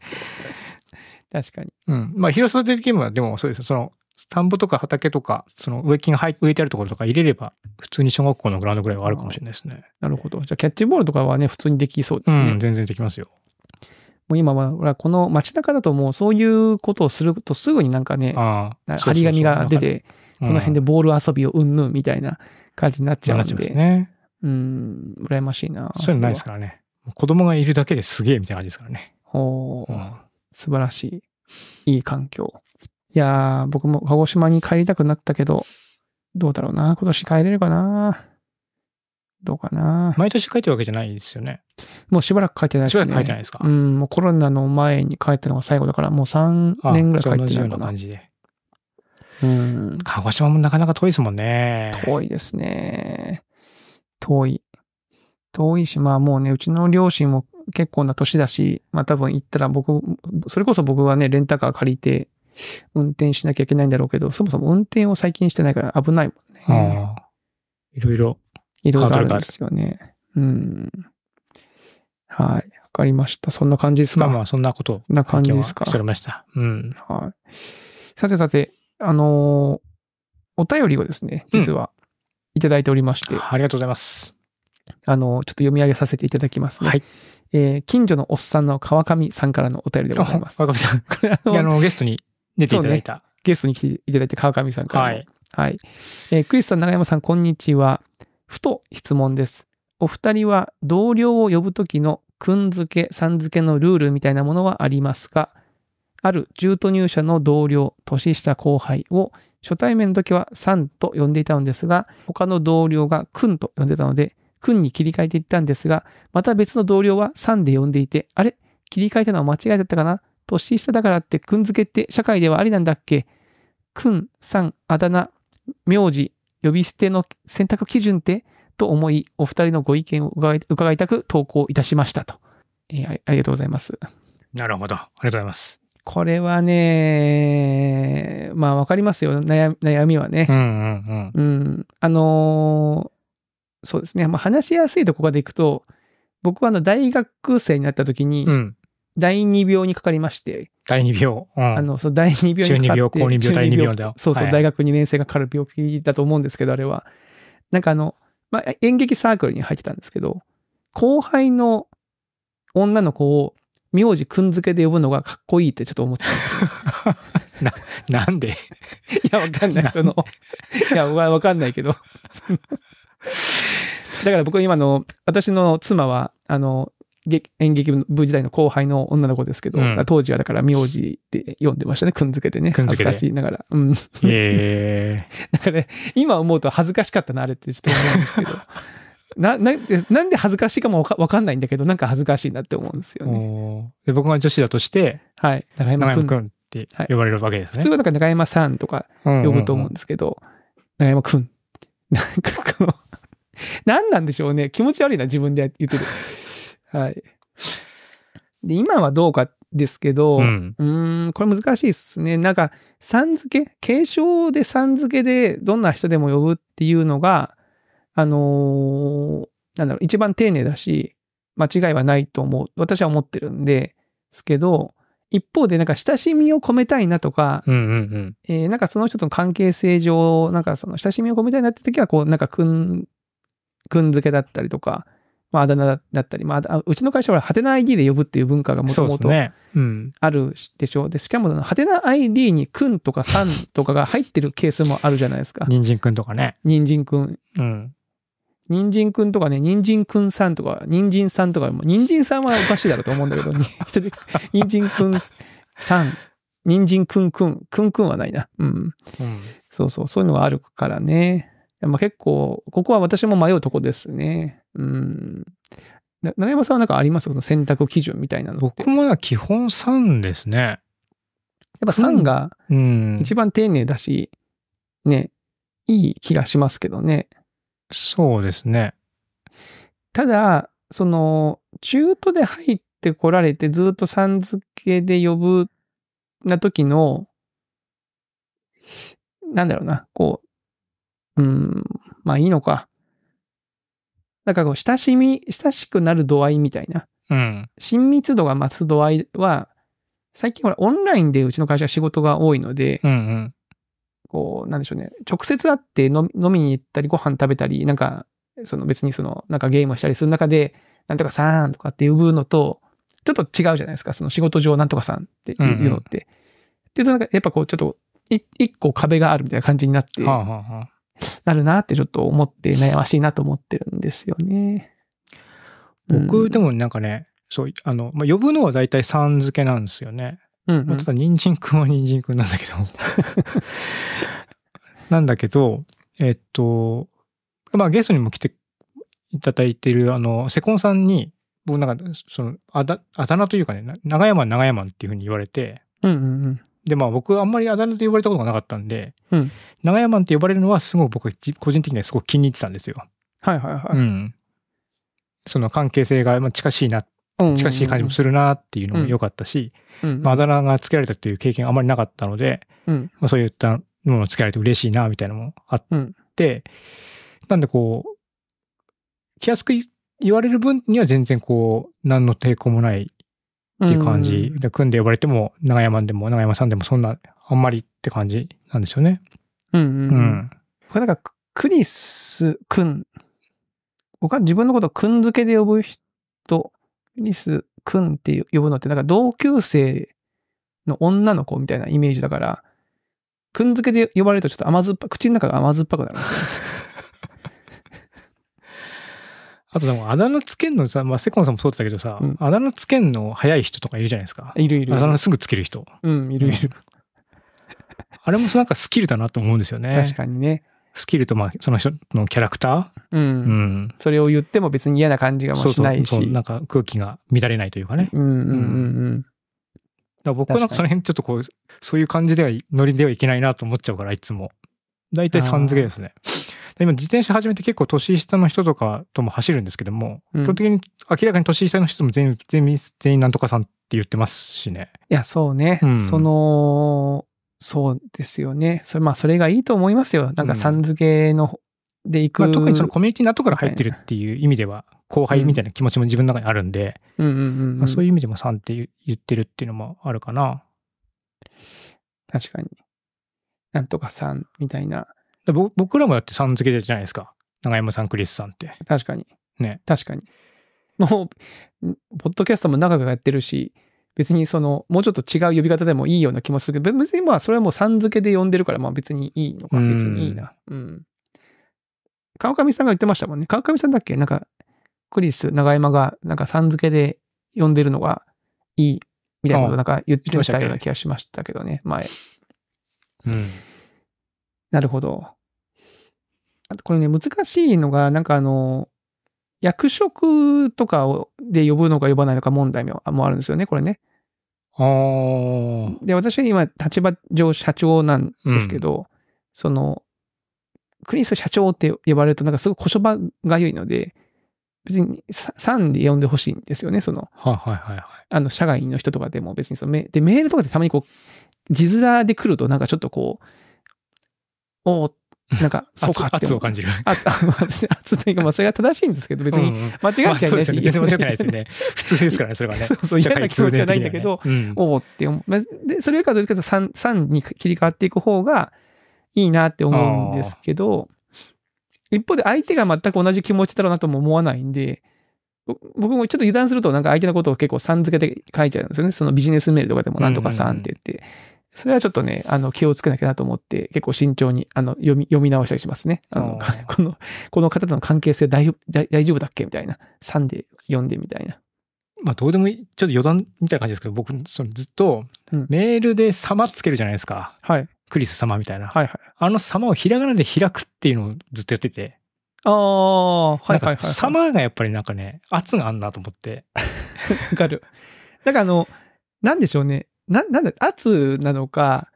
確かに。うん。まあ、広さ的には、でもそうです。その、田んぼとか畑とか、その植木が植えてあるところとか入れれば、普通に小学校のグラウンドぐらいはあるかもしれないですね。なるほど。じゃあ、キャッチボールとかはね、普通にできそうですね。うん、全然できますよ。もう今は、この街中だともうそういうことをするとすぐになんかね、張り紙が出て、この辺でボール遊びをうんぬんみたいな感じになっちゃうんで。ね。うん、羨ましいな。そういうのないですからね。子供がいるだけですげえみたいな感じですからね。おうん、素晴らしい。いい環境。いやー、僕も鹿児島に帰りたくなったけど、どうだろうな。今年帰れるかな。どうかな。毎年帰ってるわけじゃないですよね。もうしばらく帰ってないですね。しばらく帰ってないですか。うん、もうコロナの前に帰ったのが最後だから、もう3年ぐらい帰ってないかな。ああ感じで。うん。鹿児島もなかなか遠いですもんね。遠いですね。遠い。遠いし、まあもうね、うちの両親も結構な年だし、まあ多分行ったら僕、それこそ僕はね、レンタカー借りて運転しなきゃいけないんだろうけど、そもそも運転を最近してないから危ないもんね。いろいろ。いろいろあるんですよね。うん。はい。わかりました。そんな感じですかまあそんなこと。な感じですか。ました。うん。はい。さてさて、あのー、お便りをですね、実は、いただいておりまして、うん、ありがとうございます。あの、ちょっと読み上げさせていただきますね。はい。えー、近所のおっさんの川上さんからのお便りでございます。川上さん。これあの、ゲストに出ていただいた。ね、ゲストに来ていただいて、川上さんから。はい。はい。えー、クリスさん、永山さん、こんにちは。ふと質問です。お二人は同僚を呼ぶ時の君付け、さん付けのルールみたいなものはありますかある中途入社の同僚、年下後輩を初対面の時はさんと呼んでいたのですが、他の同僚が君と呼んでたので、君に切り替えていったんですが、また別の同僚はさんで呼んでいて、あれ切り替えたのは間違いだったかな年下だからってくん付けって社会ではありなんだっけくん、さん、あだ名、名字、呼び捨ての選択基準ってと思い、お二人のご意見を伺いたく投稿いたしましたと。えー、ありがとうございます。なるほど。ありがとうございます。これはね、まあわかりますよ。悩悩みはね。うん、うんうん、あのー、そうですね。まあ話しやすいとこまでいくと、僕はあの大学生になった時に、うん第2病にかかりまして。第2病、うん、あの、その第2病にかかって。中2病、高2病、第2病だよ。そうそう、はい、大学2年生がかかる病気だと思うんですけど、あれは。なんかあの、まあ、演劇サークルに入ってたんですけど、後輩の女の子を名字くん付けで呼ぶのがかっこいいってちょっと思ったんですよ。な、なんで いや、わかんない。その、いや、わかんないけど。だから僕今の、私の妻は、あの、演劇部時代の後輩の女の子ですけど、うん、当時はだから名字で読んでましたね。くんづけてね。恥ずかしいながら。うん。え だから、ね、今思うと恥ずかしかったな、あれってちょっと思うんですけど。な、な、なんで恥ずかしいかもわかんないんだけど、なんか恥ずかしいなって思うんですよね。で僕が女子だとして、はい。中山くん。んって呼ばれるわけですね。はい、普通はなんか中山さんとか呼ぶと思うんですけど、中山くん。なんかこの、何なんでしょうね。気持ち悪いな、自分で言ってる。はい。で、今はどうかですけど、うん、うんこれ難しいですね。なんか、さん付け、継承でさん付けでどんな人でも呼ぶっていうのが、あのー、なんだろう、一番丁寧だし、間違いはないと思う、私は思ってるんですけど、一方でなんか親しみを込めたいなとか、えなんかその人との関係性上、なんかその親しみを込めたいなって時は、こう、なんかくん、くん付けだったりとか、まあ、あだ名だったり、まあ、うちの会社は、ハテナ ID で呼ぶっていう文化がもともとあるでしょう。で、しかも、ハテナ ID に、くんとかさんとかが入ってるケースもあるじゃないですか。人参くんとかね。人参くん。うん。人参くんとかね、人参くんさんとか、人参さんとか、人参さんはおかしいだろうと思うんだけど、人参くんさん、人参くんくん、くんくんはないな。うん。うん、そうそう、そういうのがあるからね。まあ、結構、ここは私も迷うとこですね。うん。長山さんはなんかありますその選択基準みたいなの僕も基本3ですね。やっぱ3が一番丁寧だし、うん、ね、いい気がしますけどね。そうですね。ただ、その、中途で入ってこられてずっと3付けで呼ぶな時の、なんだろうな、こう、うん、まあいいのか。なんかこう、親しみ、親しくなる度合いみたいな。うん。親密度が増す度合いは、最近ほら、オンラインでうちの会社は仕事が多いので、うんうん。こう、なんでしょうね。直接会って飲みに行ったり、ご飯食べたり、なんか、その別にその、なんかゲームをしたりする中で、なんとかさんとかって呼ぶのと、ちょっと違うじゃないですか。その仕事上なんとかさんっていうのって。うんうん、っていうとなんかやっぱこうちょっと一個壁があるみたいな感じになって、はあはあ、なるなってちょっと思って悩ましいなと思ってるんですよね。僕、でもなんかね、そう、あの、まあ、呼ぶのは大体さん付けなんですよね。うん、うん、まあ、ただ、人参くんは人参くんなんだけど なんだけど、えっと、まあ、ゲストにも来ていただいてる、あの、セコンさんに、僕なんか、その、あだ、あだ名というかね、長山長山っていうふうに言われて、うんうんうん。で、まあ僕あんまりあだ名で呼ばれたことがなかったんで、うん、長屋マンって呼ばれるのはすごく僕個人的にはすごく気に入ってたんですよ。はいはいはい。うん。その関係性が近しいな、近しい感じもするなっていうのも良かったし、うんまああだ名がつけられたっていう経験あまりなかったので、うん、まあそういったものをつけられて嬉しいなみたいなのもあって、うん、なんでこう、気安く言われる分には全然こう、何の抵抗もないっていう感じ。で、組んで呼ばれても、長山でも長山さんでもそんな、あんまりって感じなんですよね。うんうん、うん。うん。これなんか、クリスくん。僕は自分のことをくんづけで呼ぶ人、クリスくんって呼ぶのって、なんか同級生の女の子みたいなイメージだから、くんづけで呼ばれるとちょっと甘酸っぱ、口の中が甘酸っぱくなるんですよ、あとでも、あだ名つけんのさ、まあ、セコンさんもそうだったけどさ、うん、あだ名つけんの早い人とかいるじゃないですか。いるいるあだ名すぐつける人。うん、いるいる。あれもなんかスキルだなと思うんですよね。確かにね。スキルと、まあ、その人のキャラクター、うん、うん。それを言っても別に嫌な感じがしないし。そうそうなんか空気が乱れないというかね。うんうんうんうん。だ僕はなんかその辺ちょっとこう、そういう感じでは、ノリではいけないなと思っちゃうから、いつも。大体さん付けですね。今自転車始めて結構年下の人とかとも走るんですけども、うん、基本的に明らかに年下の人も全員、全員なんとかさんって言ってますしね。いや、そうね。うん、その、そうですよね。それ、まあ、それがいいと思いますよ。なんかさん付けの、で行く、まあ、特にそのコミュニティの後から入ってるっていう意味では、後輩みたいな気持ちも自分の中にあるんで、そういう意味でもさんって言ってるっていうのもあるかな。確かに。なんとかさんみたいな。僕らもだってさん付けじゃないですか。長山さん、クリスさんって。確かに。ね。確かに。もう、ポッドキャストも長くやってるし、別にその、もうちょっと違う呼び方でもいいような気もするけど、別にまあ、それはもうさん付けで呼んでるから、まあ別にいいのか、別にいいな。うん。川上さんが言ってましたもんね。川上さんだっけなんか、クリス、長山が、なんかさん付けで呼んでるのがいいみたいなことなんか言ってましたような気がしましたけどね、前。うん。なるほど。あとこれね、難しいのが、なんかあの、役職とかをで呼ぶのか呼ばないのか問題もあるんですよね、これね。あで、私は今、立場上社長なんですけど、うん、その、クリス社長って呼ばれると、なんかすごい小葉が良いので、別にさんで呼んでほしいんですよね、その、はいはい、はい、あの、社外の人とかでも別にその、で、メールとかでたまにこう、字面で来ると、なんかちょっとこう、おお、なんか、そうか圧を感じる。あ、別に圧というか、まあ、それが正しいんですけど、別に間違っちゃいないし。うんうんまあ、全然間違ってないですよね。普通ですからね、それはね。そうそう、嫌な気持ちはないんだけど、ねおおって思う。まで、それよりかどっかとと3、3に切り替わっていく方がいいなって思うんですけど、一方で相手が全く同じ気持ちだろうなとも思わないんで、僕もちょっと油断するとなんか相手のことを結構さん付けで書いちゃうんですよね。そのビジネスメールとかでもなんとかさんって言って。うんうんそれはちょっとね、あの、気をつけなきゃなと思って、結構慎重に、あの、読み、読み直したりしますね。あの、この、この方との関係性大大大丈夫だっけみたいな。3で読んでみたいな。まあ、どうでもいい、ちょっと余談みたいな感じですけど、僕、そのずっと、メールで様つけるじゃないですか。うん、はい。クリス様みたいな。はいはい。あの様をひらがなで開くっていうのをずっとやってて。ああ、はいはいはい、はい。様がやっぱりなんかね、圧があんなと思って。わかる。だからあの、なんでしょうね。な、なんだ、圧なのか、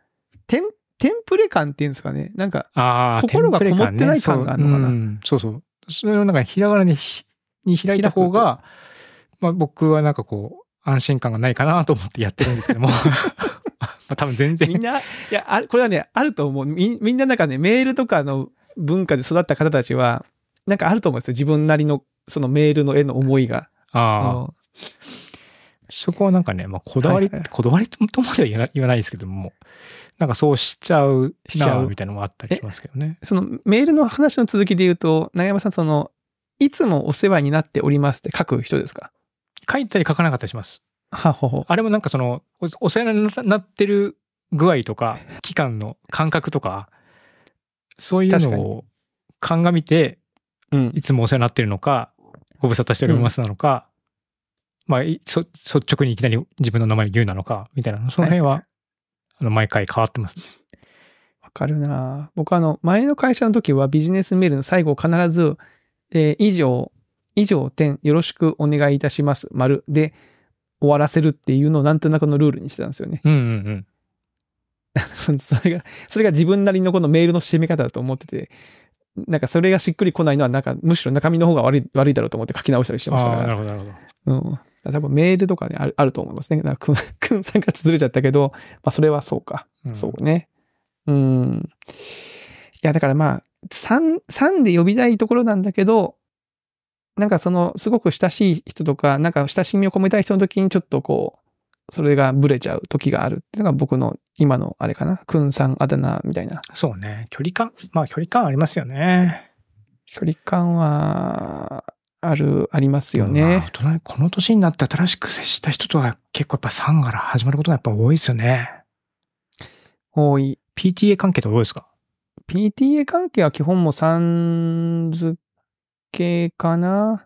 テン、テンプレ感っていうんですかね。なんか、心がこもってない感があるのかな。ね、そうそうそうそれをなんか、ひらがなにに開いた方が、まあ僕はなんかこう、安心感がないかなと思ってやってるんですけども。まあ多分全然。みんな、いや、あこれはね、あると思う。み、みんななんかね、メールとかの文化で育った方たちは、なんかあると思うんですよ。自分なりの、そのメールの絵の思いが。ああ。そこはなんかね、まあ、こだわり、はいはい、こだわりとまでは言わないですけども、なんかそうしちゃうしちゃうみたいなのもあったりしますけどね。そのメールの話の続きで言うと、永山さん、その、いつもお世話になっておりますって書く人ですか書いたり書かなかったりします。はほほあれもなんかそのお、お世話になってる具合とか、期間の感覚とか、そういうのを鑑みて、うん、いつもお世話になってるのか、ご無沙汰しておりますなのか、まあ、率直にいきなり自分の名前を言うなのか、みたいな、その辺は、はい、あの、毎回変わってますね。わかるな僕あの、前の会社の時はビジネスメールの最後必ず、えー、以上、以上点よろしくお願いいたします、丸で終わらせるっていうのをなんとなくのルールにしてたんですよね。うんうんうん。それが、それが自分なりのこのメールの締め方だと思ってて、なんかそれがしっくりこないのは、なんかむしろ中身の方が悪い、悪いだろうと思って書き直したりしてましたから。なるほど、なるほど。うん。多分メールとかで、あると思いますね。だから、くんさんがずれちゃったけど、まあ、それはそうか。うん、そうね。うん。いや、だからまあ、3、3で呼びたいところなんだけど、なんかその、すごく親しい人とか、なんか親しみを込めたい人の時にちょっとこう、それがブレちゃう時があるっていうのが僕の今のあれかな。くんさんあだ名みたいな。そうね。距離感、まあ距離感ありますよね。距離感は、ある、ありますよね。この年になって新しく接した人とは結構やっぱ3から始まることがやっぱ多いですよね。多い。PTA 関係ってどうですか ?PTA 関係は基本も3付けかな。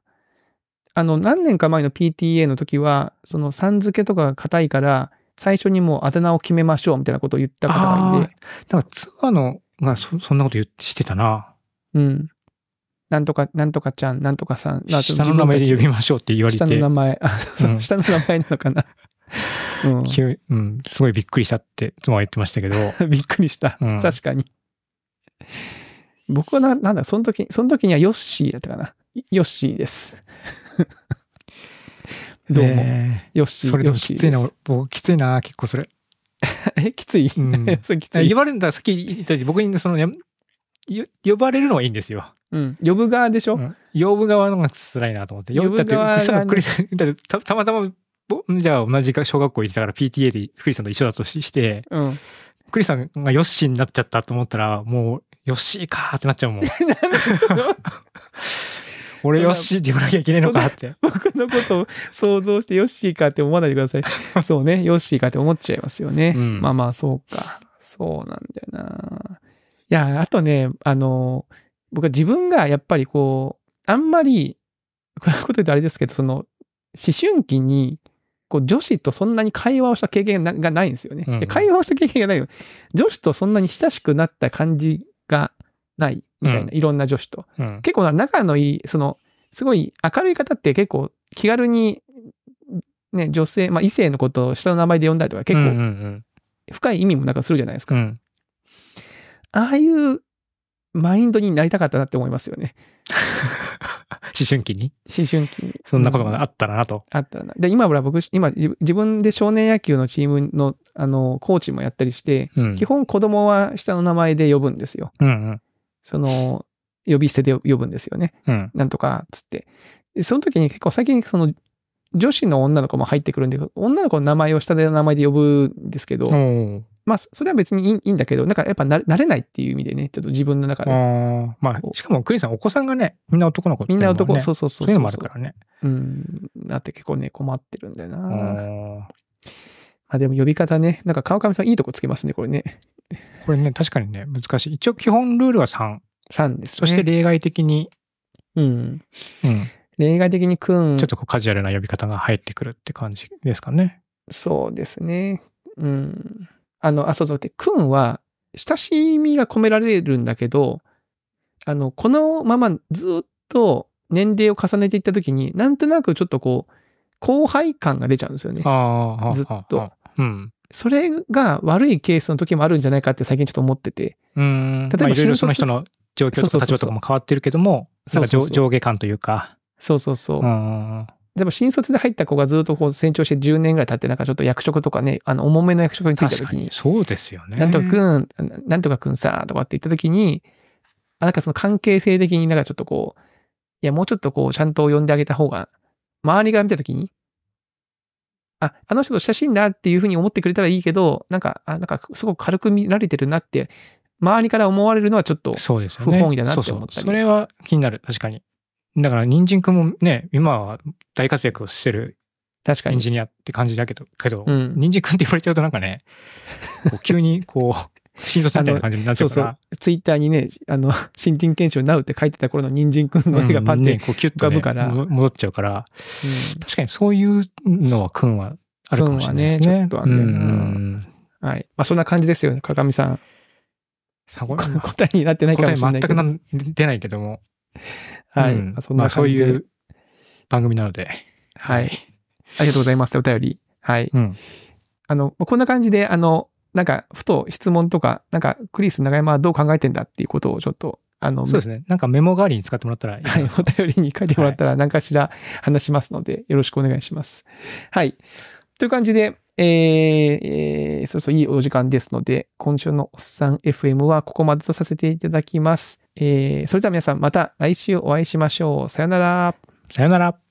あの、何年か前の PTA の時は、その3付けとかが硬いから、最初にもうあだ名を決めましょうみたいなことを言った方がいて。なだか、ツアーのがそんなこと言ってしてたな。うん。なんとか、なんとかちゃん、なんとかさん。下の名前で呼びましょうって言われて。下の名前、あ、そう、うん、下の名前なのかな。うん、急うん、すごいびっくりしたって妻は言ってましたけど びっくりした、うん、確かに僕はななんだその時その時にはヨッシーだったかなヨッシーですどうも、ヨッシーそれでもきついな僕きついな結構それえきつい,、うん、それきつい言われるんださっき言ったように僕にその、ね、呼ばれるのはいいんですようん。呼ぶ側でしょ、うん、呼ぶ側のがらいなと思って。呼ぶ側が、ね、たたまたま、じゃあ同じ小学校行ってたから PTA でクリスさんと一緒だとして、うん、クリスさんがヨッシーになっちゃったと思ったら、もう、ヨッシーかーってなっちゃうもん。俺ヨッシーって言わなきゃいけないのかって。僕のことを想像してヨッシーかって思わないでください。そうね、ヨッシーかって思っちゃいますよね。うん、まあまあ、そうか。そうなんだよな。いや、あとね、あの僕は自分がやっぱりこう、あんまり、こういうこと言うとあれですけど、その、思春期に、こう女子とそんなに会話をした経験がないんですよね。で会話をした経験がないよ。女子とそんなに親しくなった感じがないみたいな、うん、いろんな女子と。うん、結構仲のいい、その、すごい明るい方って結構気軽に、ね、女性、まあ、異性のことを下の名前で呼んだりとか結構深い意味もなんかするじゃないですか。うんうんうん、ああいうマインドになりたかったなって思いますよね。思春期に思春期に。そんなことがあったらなと。あったらな。で、今ほら僕、今自分で少年野球のチームの、あの、コーチもやったりして、うん、基本子供は下の名前で呼ぶんですよ。うんうん、その、呼び捨てで呼ぶんですよね。うん、なんとか、つって。で、その時に結構最近その、女子の女の子も入ってくるんで、女の子の名前を下で名前で呼ぶんですけど、まあ、それは別にいいんだけど、なんかやっぱ慣れないっていう意味でね、ちょっと自分の中で。まあ、しかもクリスさん、お子さんがね、みんな男の子、みんな男、そうそうそうそう。いうのもあるからね。うん。なって結構ね、困ってるんだよな。まあでも呼び方ね、なんか川上さんいいとこつけますね、これね。これね、確かにね、難しい。一応基本ルールは3。3です、ね、そして例外的に。うん。うん。例外的にくん。ちょっとこうカジュアルな呼び方が入ってくるって感じですかね。そうですね。うん。あの、あ、そうそう、で、クは、親しみが込められるんだけど、あの、このままずっと年齢を重ねていった時に、なんとなくちょっとこう、後輩感が出ちゃうんですよね。ずっと。うん。それが悪いケースの時もあるんじゃないかって最近ちょっと思ってて。うん。例えば、まあ、いろいろその人の状況とか立場とかも変わってるけども、なんか上下感というか。そうそうそう。うんでも新卒で入った子がずっとこう成長して10年ぐらい経って、なんかちょっと役職とかね、あの、重めの役職についたきに。そうですよね。なんとかくん、なんとかくんさ、とかって言った時に、あなんかその関係性的になんかちょっとこう、いや、もうちょっとこう、ちゃんと呼んであげた方が、周りが見た時に、あ、あの人と親しいんだっていうふうに思ってくれたらいいけど、なんか、あなんかすごく軽く見られてるなって、周りから思われるのはちょっと不本意だなって思ったりそ、ね、そそれは気になる、確かに。だから、人参くんもね、今は大活躍をしてる確かエン。ジニアって感じだけど、けど、うん人参くんって言われちゃうとなんかね、こう急にこう、新卒みたいな感じになっちゃそううかそらう。。ツイッターにね、あの、新人研修なうって書いてた頃の人参くんの絵がパッて、うんねこうキュッと、ね、浮かぶから戻っちゃうから、うん確かにそういうのはくんはあるかもしれないですね。君はねちょっとあるよねうんはい。まあ、そんな感じですよね、鏡さん。これ答えになってないか答もしれない全くな出ないけども、はい。うん、そんなそういう番組なので。はい。ありがとうございます。お便り。はい。うん、あの、こんな感じで、あの、なんか、ふと質問とか、なんか、クリス、長山はどう考えてんだっていうことをちょっと、あの、そうですね。なんかメモ代わりに使ってもらったらいいはい。お便りに書いてもらったら、何かしら話しますので、よろしくお願いします。はい。という感じで、えー、えそうそういいお時間ですので、今週のおっさん FM はここまでとさせていただきます。えー、それでは皆さんまた来週お会いしましょう。さよなら。さよなら。